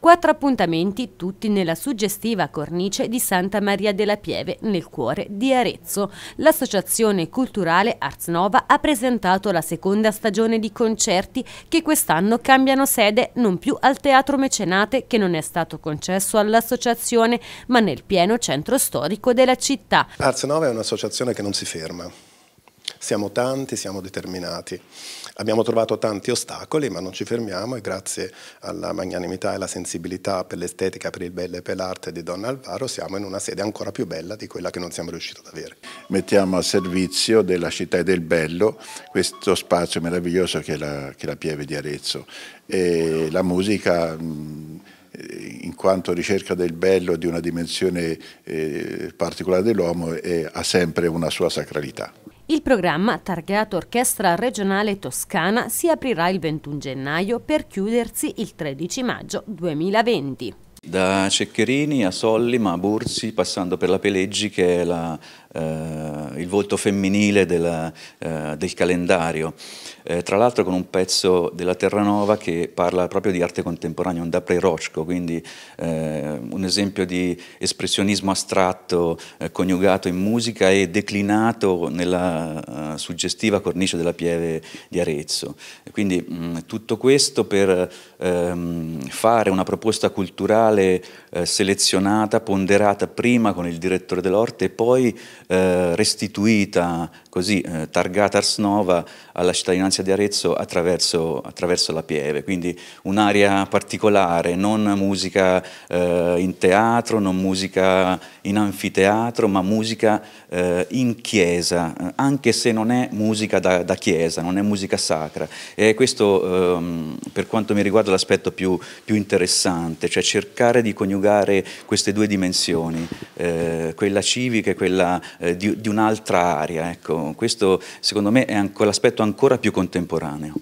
Quattro appuntamenti, tutti nella suggestiva cornice di Santa Maria della Pieve, nel cuore di Arezzo. L'associazione culturale Arts Nova ha presentato la seconda stagione di concerti che quest'anno cambiano sede non più al Teatro Mecenate che non è stato concesso all'associazione ma nel pieno centro storico della città. Arts Nova è un'associazione che non si ferma siamo tanti, siamo determinati. Abbiamo trovato tanti ostacoli, ma non ci fermiamo e grazie alla magnanimità e alla sensibilità per l'estetica, per il bello e per l'arte di Don Alvaro siamo in una sede ancora più bella di quella che non siamo riusciti ad avere. Mettiamo a servizio della città e del bello questo spazio meraviglioso che è la, che è la Pieve di Arezzo e la musica in quanto ricerca del bello di una dimensione eh, particolare dell'uomo ha sempre una sua sacralità. Il programma, targato Orchestra Regionale Toscana, si aprirà il 21 gennaio per chiudersi il 13 maggio 2020. Da Ceccherini a Sollima a Bursi, passando per la Peleggi, che è la eh, il volto femminile della, eh, del calendario, eh, tra l'altro con un pezzo della Terranova che parla proprio di arte contemporanea, un d'après Rocco, quindi un esempio di espressionismo astratto coniugato in musica e declinato nella suggestiva cornice della Pieve di Arezzo. Quindi mh, mm, tutto questo per ehm, fare una proposta culturale eh, selezionata, ponderata prima con il direttore dell'Orte e poi eh, restituita così eh, targata Ars Nova alla cittadinanza di Arezzo attraverso, attraverso la Pieve, quindi un'area particolare, non musica eh, in teatro, non musica in anfiteatro, ma musica eh, in chiesa, anche se non è musica da, da chiesa, non è musica sacra. E questo ehm, per quanto mi riguarda l'aspetto più, più, interessante, cioè cercare di coniugare queste due dimensioni, eh, quella civica e quella eh, di, di un'altra area. Ecco, questo secondo me è l'aspetto ancora più contemporaneo.